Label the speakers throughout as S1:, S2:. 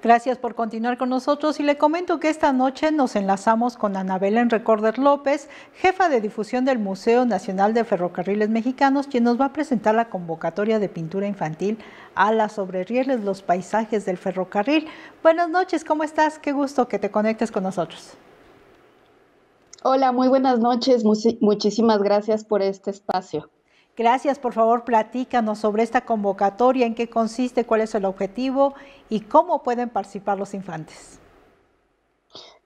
S1: Gracias por continuar con nosotros y le comento que esta noche nos enlazamos con Anabel Belén Recorder López, jefa de difusión del Museo Nacional de Ferrocarriles Mexicanos, quien nos va a presentar la convocatoria de pintura infantil a Sobre Rieles, los paisajes del ferrocarril. Buenas noches, ¿cómo estás? Qué gusto que te conectes con nosotros.
S2: Hola, muy buenas noches. Muchísimas gracias por este espacio.
S1: Gracias, por favor, platícanos sobre esta convocatoria, en qué consiste, cuál es el objetivo y cómo pueden participar los infantes.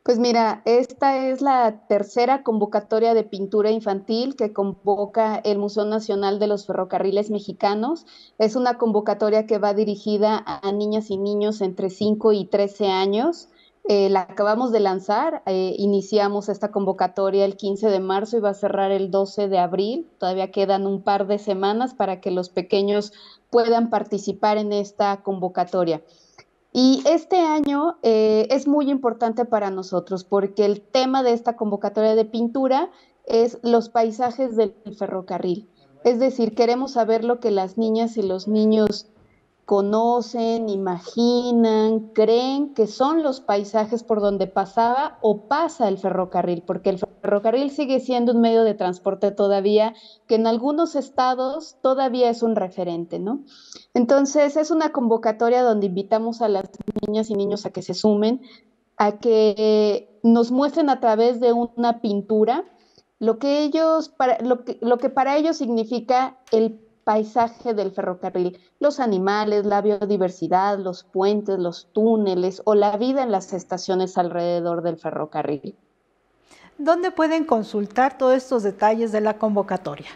S2: Pues mira, esta es la tercera convocatoria de pintura infantil que convoca el Museo Nacional de los Ferrocarriles Mexicanos. Es una convocatoria que va dirigida a niñas y niños entre 5 y 13 años. Eh, la acabamos de lanzar, eh, iniciamos esta convocatoria el 15 de marzo y va a cerrar el 12 de abril. Todavía quedan un par de semanas para que los pequeños puedan participar en esta convocatoria. Y este año eh, es muy importante para nosotros porque el tema de esta convocatoria de pintura es los paisajes del ferrocarril. Es decir, queremos saber lo que las niñas y los niños conocen, imaginan, creen que son los paisajes por donde pasaba o pasa el ferrocarril, porque el ferrocarril sigue siendo un medio de transporte todavía que en algunos estados todavía es un referente, ¿no? Entonces es una convocatoria donde invitamos a las niñas y niños a que se sumen, a que nos muestren a través de una pintura lo que ellos, para, lo que, lo que para ellos significa el paisaje del ferrocarril, los animales, la biodiversidad, los puentes, los túneles o la vida en las estaciones alrededor del ferrocarril. ¿Dónde pueden
S1: consultar todos estos detalles de la convocatoria?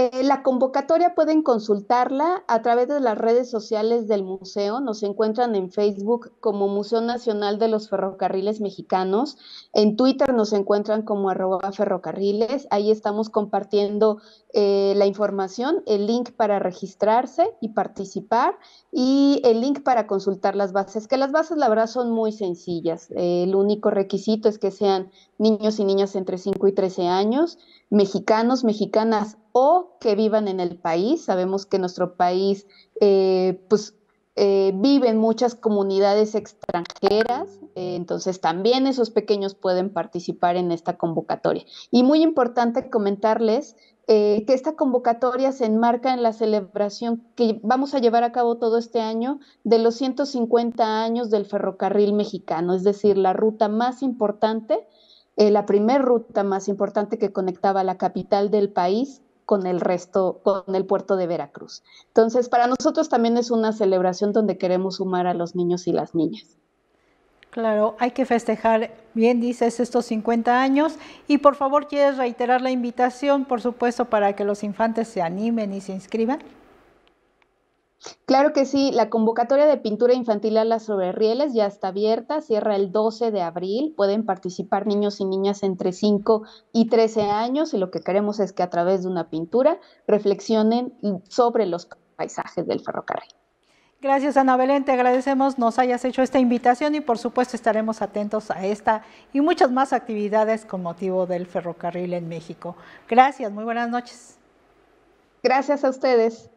S2: Eh, la convocatoria pueden consultarla a través de las redes sociales del museo. Nos encuentran en Facebook como Museo Nacional de los Ferrocarriles Mexicanos. En Twitter nos encuentran como ferrocarriles. Ahí estamos compartiendo eh, la información, el link para registrarse y participar y el link para consultar las bases, que las bases la verdad son muy sencillas. Eh, el único requisito es que sean niños y niñas entre 5 y 13 años, mexicanos, mexicanas o que vivan en el país. Sabemos que nuestro país, eh, pues, eh, viven muchas comunidades extranjeras, eh, entonces también esos pequeños pueden participar en esta convocatoria. Y muy importante comentarles que esta convocatoria se enmarca en la celebración que vamos a llevar a cabo todo este año de los 150 años del ferrocarril mexicano, es decir, la ruta más importante, la primer ruta más importante que conectaba la capital del país con el resto, con el puerto de Veracruz. Entonces, para nosotros también es una celebración donde queremos sumar a los niños y las niñas.
S1: Claro, hay que festejar, bien dices, estos 50 años y por favor, ¿quieres reiterar la invitación, por supuesto, para que los
S2: infantes se animen y se inscriban? Claro que sí, la convocatoria de pintura infantil a las rieles ya está abierta, cierra el 12 de abril, pueden participar niños y niñas entre 5 y 13 años y lo que queremos es que a través de una pintura reflexionen sobre los paisajes del ferrocarril.
S1: Gracias Ana Belén, te agradecemos nos hayas hecho esta invitación y por supuesto estaremos atentos a esta y muchas más actividades con motivo del ferrocarril en México. Gracias, muy buenas noches. Gracias a ustedes.